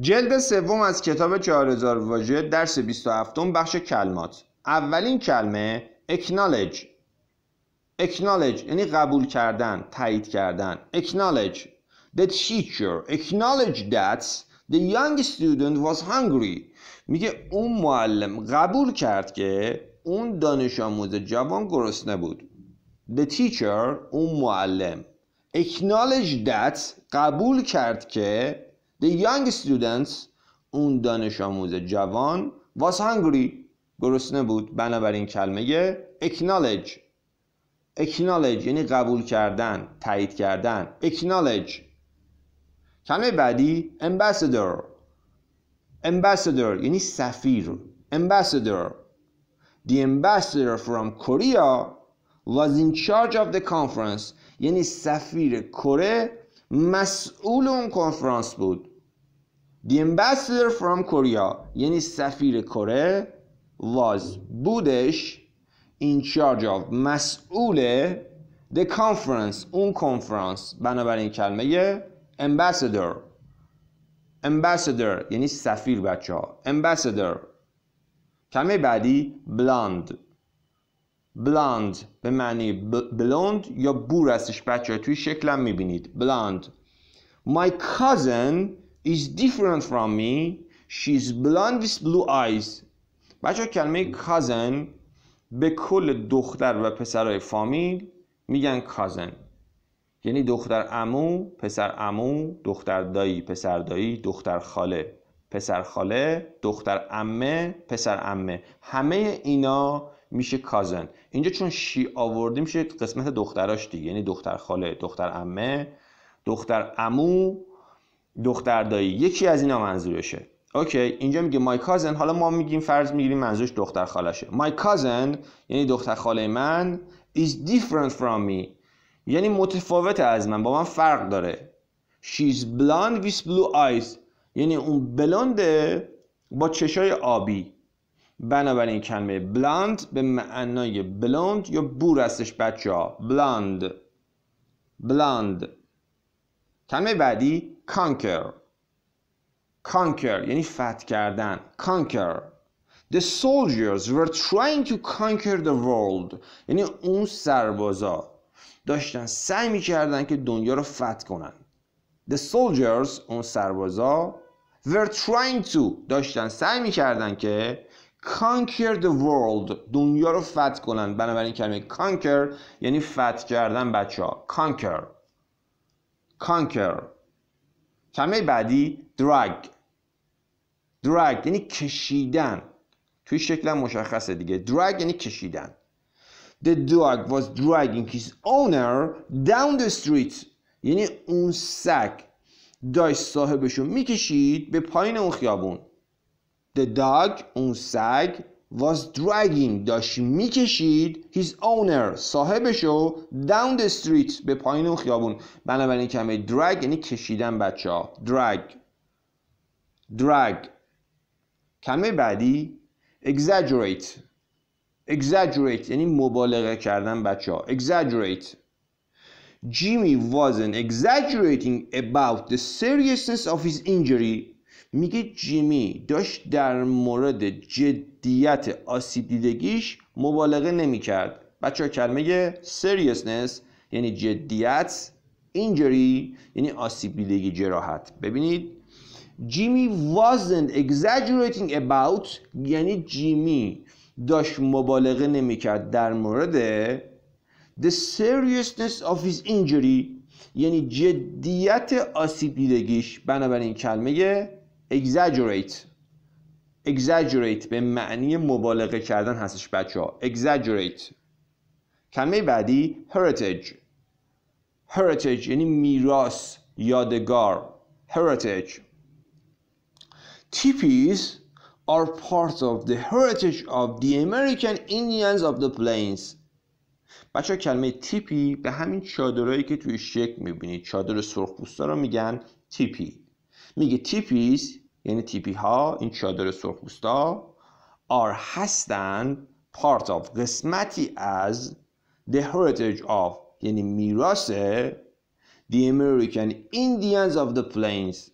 جلد سوم از کتاب 4000 واژه درس 27 بخش کلمات اولین کلمه acknowledge acknowledge یعنی قبول کردن تایید کردن acknowledge the teacher acknowledge that the young student was hungry میگه اون معلم قبول کرد که اون دانش آموز جوان گرسنه بود the teacher اون معلم acknowledge that قبول کرد که The young students اون دانش آموز جوان was hungry گرسنه بود بنابراین کلمه acknowledge acknowledge یعنی قبول کردن تایید کردن acknowledge کلمه بعدی ambassador ambassador یعنی سفیر ambassador the ambassador from Korea was in charge of the conference یعنی سفیر کره مسئول اون کنفرانس بود The ambassador from Korea یعنی سفیر کره was بودش in charge of مسئول the conference اون کنفرانس بنابراین کلمه ambassador ambassador یعنی سفیر بچه ها ambassador کلمه بعدی بلاند بلاند به معنی بلوند یا بور استش بچه توی شکلم میبینید بلاند My cousin is different from me She's blonde with blue eyes بچه ها کلمه cousin به کل دختر و پسرهای فامیل میگن cousin یعنی دختر امو، پسر امو، دختر دایی، پسر دایی، دختر خاله پسر خاله، دختر امه، پسر امه همه اینا میشه کازن اینجا چون شی آوردیم میشه قسمت دختراش دیگه یعنی دختر خاله دختر امه دختر امو دختر دایی یکی از اینا منظورشه اوکی اینجا میگه مای کازن حالا ما میگیم فرض میگیریم منظورش دختر شه مای کازن یعنی دختر خاله من is different from me یعنی متفاوت از من با من فرق داره She's blonde with blue eyes یعنی اون بلنده با چشای آبی بنابراین کلمه بلاند به معنای بلوند یا بور هستش بچه ها بلاند بلاند کلمه بعدی کانکر کانکر یعنی فتح کردن کانکر The soldiers were trying to conquer the world یعنی اون سربازا داشتن سعی میکردن که دنیا رو فتح کنن The soldiers اون سربازا were trying to داشتن سعی کردن که conquer the world دنیا رو فتح کنن بنابراین کلمه conquer یعنی فتح کردن بچه ها conquer conquer کلمه بعدی drag drag یعنی کشیدن توی شکل مشخصه دیگه drag یعنی کشیدن The dog was dragging his owner down the street یعنی اون سگ داشت صاحبشو میکشید به پایین اون خیابون The dog اون سگ was dragging داشت میکشید his owner صاحبشو down the street به پایین اون خیابون بنابراین کلمه drag یعنی کشیدن بچه ها drag drag کلمه بعدی exaggerate exaggerate یعنی مبالغه کردن بچه ها exaggerate Jimmy wasn't exaggerating about the seriousness of his injury میگه جیمی داشت در مورد جدیت آسیب دیدگیش مبالغه نمیکرد بچه ها کلمه سریسنس یعنی جدیت اینجری یعنی آسیب دیدگی جراحت ببینید جیمی wasn't exaggerating about یعنی جیمی داشت مبالغه نمیکرد در مورد the seriousness of his injury یعنی جدیت آسیب دیدگیش بنابراین کلمه exaggerate exaggerate به معنی مبالغه کردن هستش بچه ها exaggerate کلمه بعدی heritage heritage یعنی میراث یادگار heritage teepees are part of the heritage of the American Indians of the Plains بچه کلمه تیپی به همین چادرهایی که توی شک میبینید چادر سرخپوستا رو میگن تیپی میگه تیپیز یعنی تیپی ها این چادر سرخپوستا آر هستند پارت آف قسمتی از the heritage of یعنی میراث the American Indians of the plains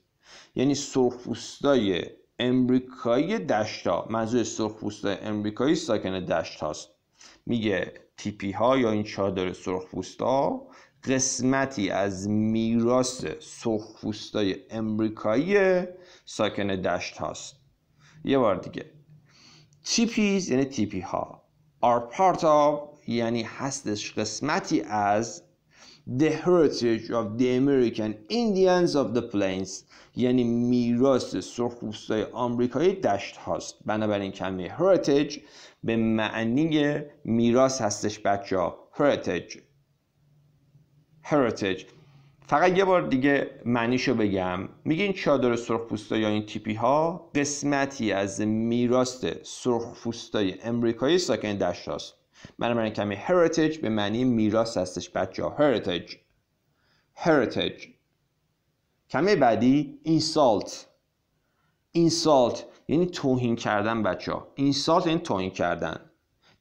یعنی سرخپوستای امریکایی دشتا منظور سرخپوستای امریکایی ساکن دشت هاست میگه تیپی ها یا این چادر سرخپوستا قسمتی از میراث سرخپوستای امریکایی ساکن دشت هاست یه بار دیگه تیپیز یعنی تیپی ها are part of یعنی هستش قسمتی از the heritage of the American Indians of the Plains یعنی میراث سرخپوستای آمریکایی دشت هاست بنابراین کلمه heritage به معنی میراث هستش بچه ها heritage heritage فقط یه بار دیگه معنیشو بگم میگه این چادر سرخپوستا یا این تیپی ها قسمتی از میراث سرخپوستای امریکایی ساکن دشت هاست من من کمی heritage به معنی میراست هستش بچه ها heritage heritage کمی بعدی insult insult یعنی توهین کردن بچه ها insult یعنی توهین کردن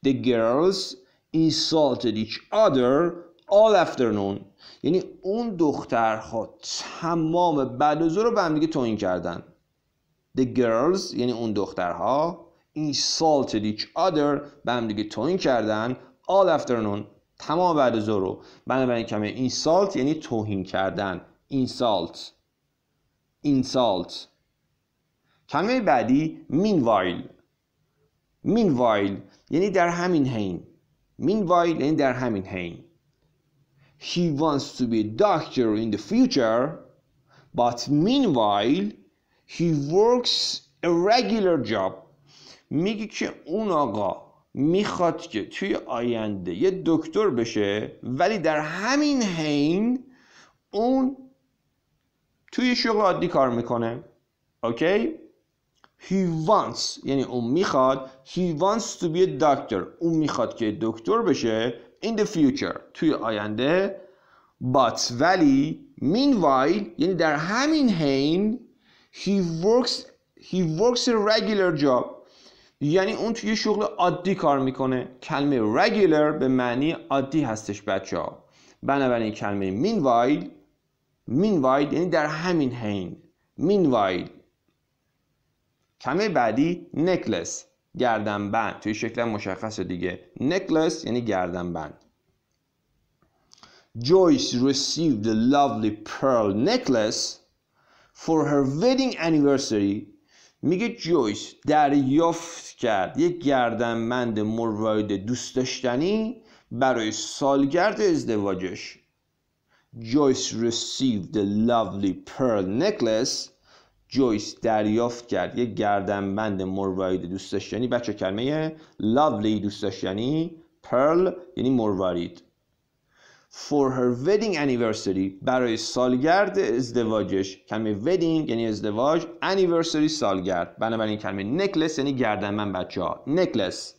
the girls insulted each other all afternoon یعنی اون دخترها تمام بعد از رو به هم دیگه توهین کردن the girls یعنی اون دخترها insulted each other به هم دیگه توهین کردن all afternoon تمام بعد از رو بنابراین کلمه insult یعنی توهین کردن insult insult کلمه بعدی meanwhile meanwhile یعنی در همین حین meanwhile یعنی در همین حین he wants to be a doctor in the future, but meanwhile he works a regular job میگه که اون آقا میخواد که توی آینده یه دکتر بشه ولی در همین حین اون توی شغل عادی کار میکنه اوکی He wants یعنی اون میخواد He wants to be a doctor اون میخواد که دکتر بشه in the future توی آینده but ولی meanwhile یعنی در همین حین he works he works a regular job یعنی اون توی شغل عادی کار میکنه کلمه regular به معنی عادی هستش بچه ها بنابراین کلمه meanwhile meanwhile یعنی در همین حین meanwhile کلمه بعدی necklace گردنبند توی شکل مشخصه دیگه نکلس یعنی گردنبند جویس received a lovely pearl necklace for her wedding anniversary میگه جویس دریافت کرد یک گردنبند مورد دوست داشتنی برای سالگرد ازدواجش جویس received a lovely pearl necklace جویس دریافت کرد یک گردنبند مروارید دوست داشتنی یعنی بچه کلمه lovely دوست داشتنی پرل یعنی, یعنی مروارید for her wedding anniversary برای سالگرد ازدواجش کلمه wedding یعنی ازدواج anniversary سالگرد بنابراین کلمه نکلس یعنی گردنبند بچه ها نکلس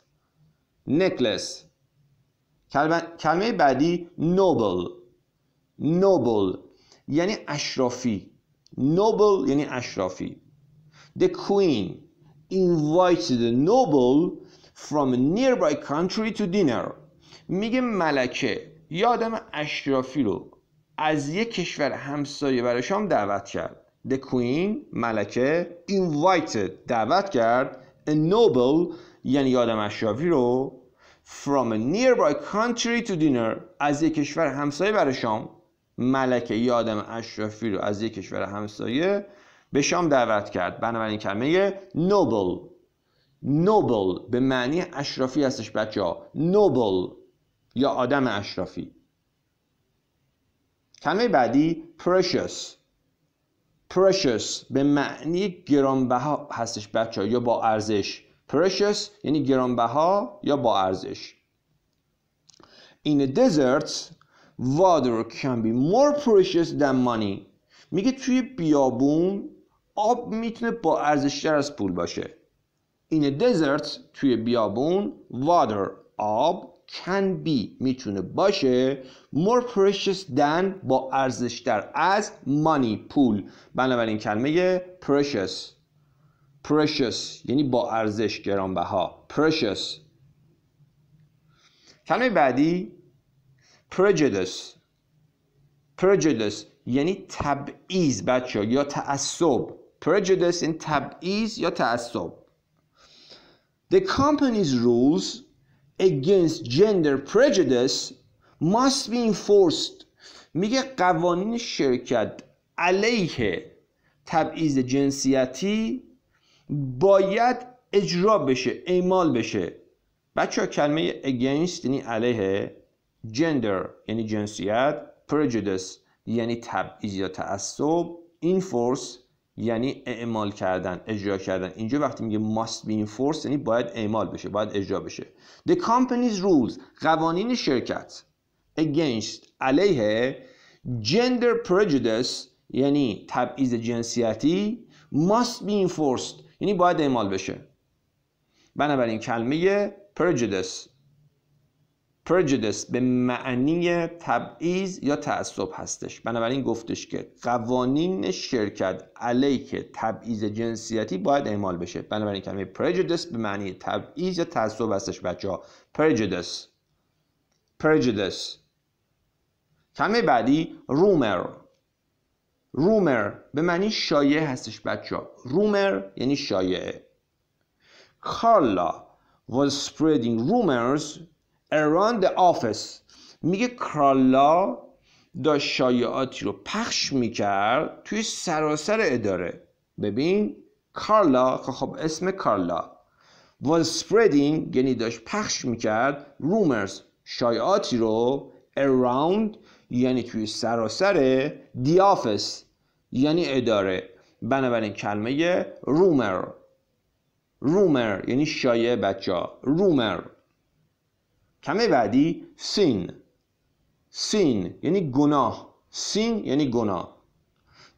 نکلس کلمه بعدی Noble نوبل یعنی اشرافی noble یعنی اشرافی the queen invited the noble from a nearby country to dinner میگه ملکه یادم اشرافی رو از یک کشور همسایه برای شام دعوت کرد the queen ملکه invited دعوت کرد a noble یعنی یادم آدم اشرافی رو from a nearby country to dinner از یک کشور همسایه برای شام ملکه یادم اشرافی رو از یک کشور همسایه به شام دعوت کرد بنابراین کلمه نوبل نوبل به معنی اشرافی هستش بچه ها نوبل یا آدم اشرافی کلمه بعدی precious precious به معنی گرانبها هستش بچه ها یا با ارزش precious یعنی گرانبها یا با ارزش این water can be more precious than money میگه توی بیابون آب میتونه با ارزشتر از پول باشه این desert توی بیابون water آب can be میتونه باشه more precious than با ارزشتر از money پول بنابراین کلمه precious precious یعنی با ارزش گرانبها precious کلمه بعدی prejudice prejudice یعنی تبعیض بچه یا تعصب prejudice این یعنی تبعیض یا تعصب The company's rules against gender prejudice must be enforced میگه قوانین شرکت علیه تبعیض جنسیتی باید اجرا بشه اعمال بشه بچه ها کلمه against یعنی علیه gender یعنی جنسیت prejudice یعنی تبعیض یا تعصب enforce یعنی اعمال کردن اجرا کردن اینجا وقتی میگه must be enforced یعنی باید اعمال بشه باید اجرا بشه the company's rules قوانین شرکت against علیه gender prejudice یعنی تبعیض جنسیتی must be enforced یعنی باید اعمال بشه بنابراین کلمه prejudice prejudice به معنی تبعیض یا تعصب هستش بنابراین گفتش که قوانین شرکت علیه تبعیض جنسیتی باید اعمال بشه بنابراین کلمه prejudice به معنی تبعیض یا تعصب هستش بچه ها prejudice prejudice کلمه بعدی رومر رومر به معنی شایعه هستش بچه ها رومر یعنی شایعه کارلا was spreading rumors around the office میگه کارلا داشت شایعاتی رو پخش میکرد توی سراسر اداره ببین کارلا خب،, خب اسم کارلا was spreading یعنی داشت پخش میکرد rumors شایعاتی رو around یعنی توی سراسر the office یعنی اداره بنابراین کلمه رومر رومر یعنی شایع بچه Rumor رومر کمه بعدی سین سین یعنی گناه سین یعنی گناه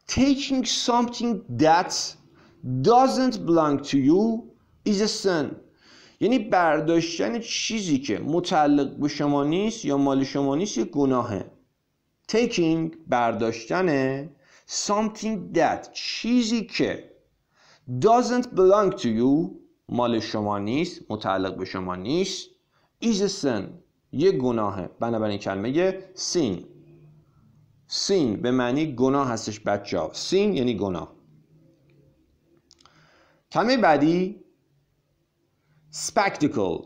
taking something that doesn't belong to you is a sin یعنی برداشتن چیزی که متعلق به شما نیست یا مال شما نیست یه گناهه taking برداشتن something that چیزی که doesn't belong to you مال شما نیست متعلق به شما نیست ایز سن یک گناهه بنابراین کلمه sin sin به معنی گناه هستش بچه ها sin یعنی گناه کلمه بعدی spectacle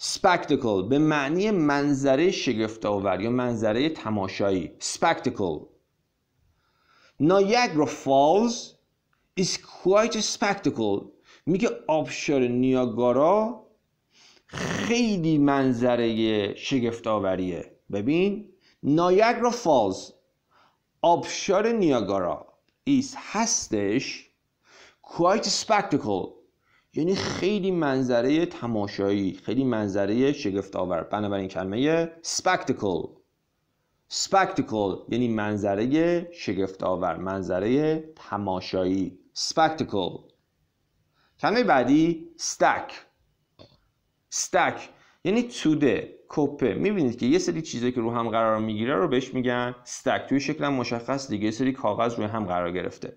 spectacle به معنی منظره شگفت آور یا منظره تماشایی spectacle Niagara Falls is quite a spectacle میگه آبشار نیاگارا خیلی منظره شگفتآوریه ببین نایگرا فالز آبشار نیاگارا ایس هستش کوایت spectacle یعنی خیلی منظره تماشایی خیلی منظره شگفت آور بنابراین کلمه spectacle spectacle یعنی منظره شگفت آور منظره تماشایی spectacle کلمه بعدی stack stack یعنی توده کپه میبینید که یه سری چیزایی که رو هم قرار میگیره رو بهش میگن ستک توی شکل مشخص دیگه یه سری کاغذ روی هم قرار گرفته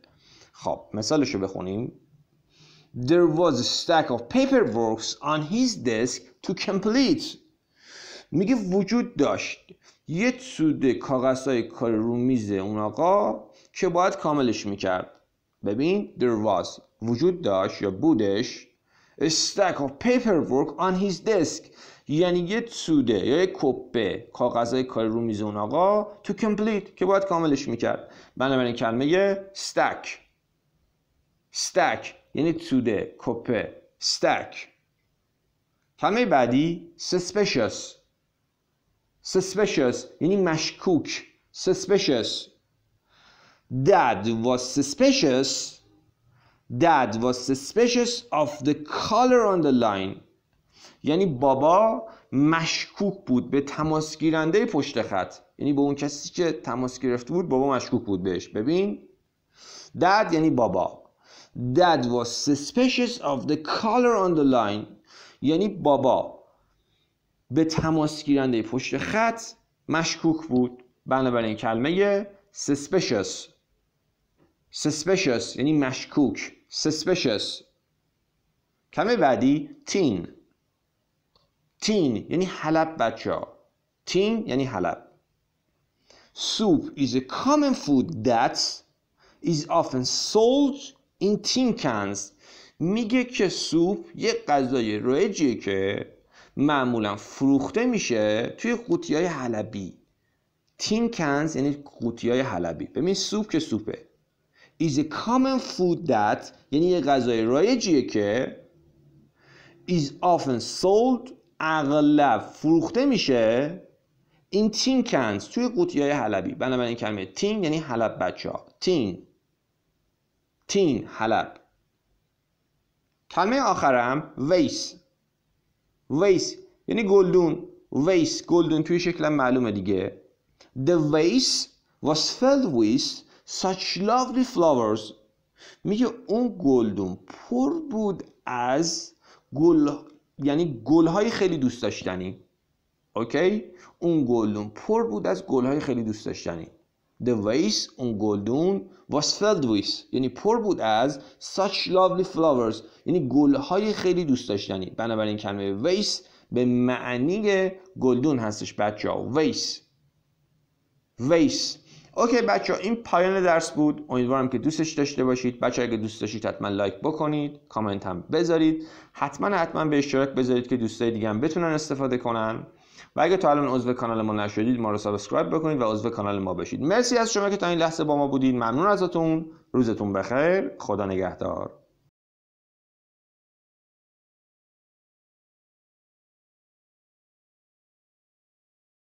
خب مثالش رو بخونیم There was a stack of paperworks on his desk to complete میگه وجود داشت یه توده کاغذهای کار رو میز اون آقا که باید کاملش میکرد ببین there was وجود داشت یا بودش stack of paperwork on his desk یعنی یه توده یا یه کپه کاغذهای کار رو میز اون آقا تو کمپلیت که باید کاملش میکرد بنابراین کلمه یه stack stack یعنی توده کپه stack کلمه بعدی suspicious suspicious یعنی مشکوک suspicious dad was suspicious Dad was suspicious of the color on the line یعنی بابا مشکوک بود به تماس گیرنده پشت خط یعنی به اون کسی که تماس گرفته بود بابا مشکوک بود بهش ببین Dad یعنی بابا Dad was suspicious of the color on the line یعنی بابا به تماس گیرنده پشت خط مشکوک بود بنابراین کلمه suspicious suspicious یعنی مشکوک suspicious کلمه بعدی تین تین یعنی حلب بچه ها تین یعنی حلب soup is a common food that is often sold in tin cans میگه که سوپ یه غذای رایجیه که معمولا فروخته میشه توی قوطی های حلبی تین کنز یعنی قوطی های حلبی ببین سوپ که سوپه is a common food that یعنی یه غذای رایجیه که is often sold اغلب فروخته میشه این تین کنز توی قوطی های حلبی بنابراین کلمه تین یعنی حلب بچه ها تین تین حلب کلمه آخرم ویس ویس یعنی گلدون ویس گلدون توی شکل معلومه دیگه The vase was filled with such lovely flowers میگه اون گلدون پر بود از گل یعنی گلهای خیلی دوست داشتنی اوکی اون گلدون پر بود از گلهای خیلی دوست داشتنی The vase اون گلدون was filled with یعنی پر بود از such lovely flowers یعنی گلهای خیلی دوست داشتنی بنابراین کلمه vase به معنی گلدون هستش بچه ها vase vase اوکی بچه ها این پایان درس بود امیدوارم که دوستش داشته باشید بچه اگه دوست داشتید حتما لایک بکنید کامنت هم بذارید حتما حتما به اشتراک بذارید که دوستای دیگه هم بتونن استفاده کنن و اگه تا الان عضو کانال ما نشدید ما رو سابسکرایب بکنید و عضو کانال ما بشید مرسی از شما که تا این لحظه با ما بودید ممنون ازتون روزتون بخیر خدا نگهدار